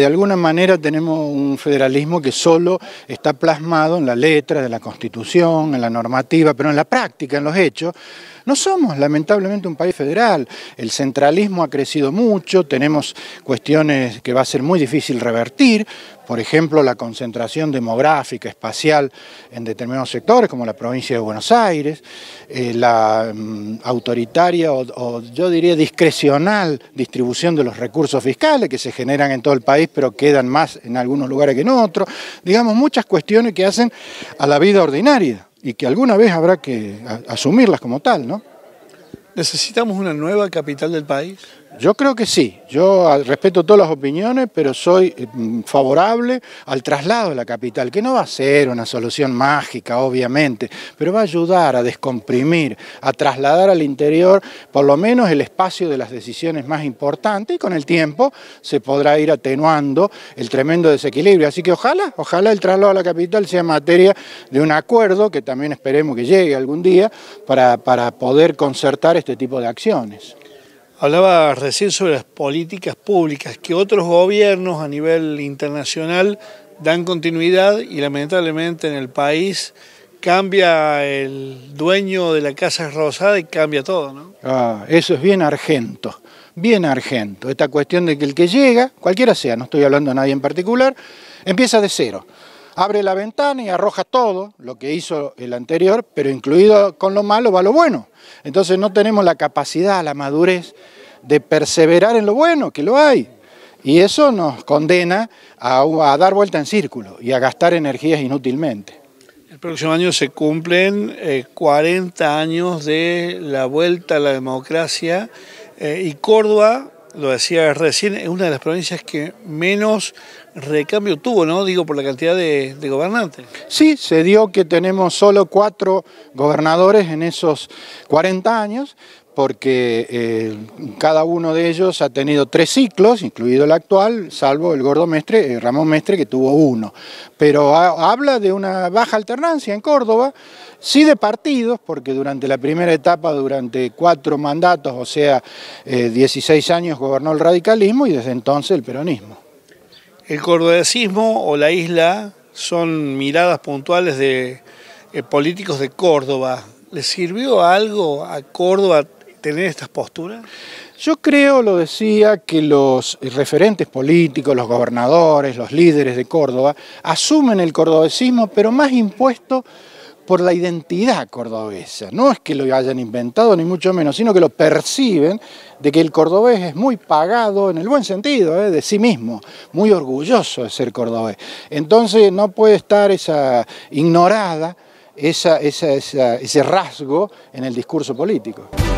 De alguna manera tenemos un federalismo que solo está plasmado en la letra de la Constitución, en la normativa, pero en la práctica, en los hechos, no somos lamentablemente un país federal. El centralismo ha crecido mucho, tenemos cuestiones que va a ser muy difícil revertir, por ejemplo, la concentración demográfica, espacial en determinados sectores, como la provincia de Buenos Aires, eh, la mm, autoritaria o yo diría discrecional distribución de los recursos fiscales que se generan en todo el país pero quedan más en algunos lugares que en otros. Digamos, muchas cuestiones que hacen a la vida ordinaria y que alguna vez habrá que asumirlas como tal, ¿no? ¿Necesitamos una nueva capital del país? Yo creo que sí. Yo ah, respeto todas las opiniones, pero soy eh, mm, favorable al traslado de la capital, que no va a ser una solución mágica, obviamente, pero va a ayudar a descomprimir, a trasladar al interior por lo menos el espacio de las decisiones más importantes y con el tiempo se podrá ir atenuando el tremendo desequilibrio. Así que ojalá, ojalá el traslado a la capital sea materia de un acuerdo que también esperemos que llegue algún día para poder concertar este tipo de acciones. Hablaba recién sobre las políticas públicas que otros gobiernos a nivel internacional dan continuidad y lamentablemente en el país cambia el dueño de la Casa Rosada y cambia todo, ¿no? Ah, eso es bien argento, bien argento. Esta cuestión de que el que llega, cualquiera sea, no estoy hablando a nadie en particular, empieza de cero abre la ventana y arroja todo, lo que hizo el anterior, pero incluido con lo malo va lo bueno. Entonces no tenemos la capacidad, la madurez de perseverar en lo bueno, que lo hay. Y eso nos condena a, dar vuelta en círculo y a gastar energías inútilmente. El próximo año se cumplen 40 eh, años de la vuelta a la democracia eh, y Córdoba lo decía recién, es una de las provincias que menos recambio tuvo, ¿no? Digo, por la cantidad de, de, gobernantes. Sí, se dio que tenemos solo cuatro gobernadores en esos 40 años, porque eh, cada uno de ellos ha tenido tres ciclos, incluido el actual, salvo el gordo Mestre, eh, Ramón Mestre, que tuvo uno. Pero habla de una baja alternancia en Córdoba, sí de partidos, porque durante la primera etapa, durante cuatro mandatos, o sea, 16 eh, años gobernó el radicalismo y desde entonces el peronismo. El cordobesismo o la isla son miradas puntuales de políticos de Córdoba. ¿Le sirvió algo a Córdoba tener estas posturas? Yo creo, lo decía, que los referentes políticos, los gobernadores, los líderes de Córdoba, asumen el cordobesismo, pero más impuesto por la identidad cordobesa. No es que lo hayan inventado, ni mucho menos, sino que lo perciben de que el cordobés es muy pagado, en el buen sentido, ¿eh? de sí mismo, muy orgulloso de ser cordobés. Entonces no puede estar esa ignorada, ese rasgo en el discurso político.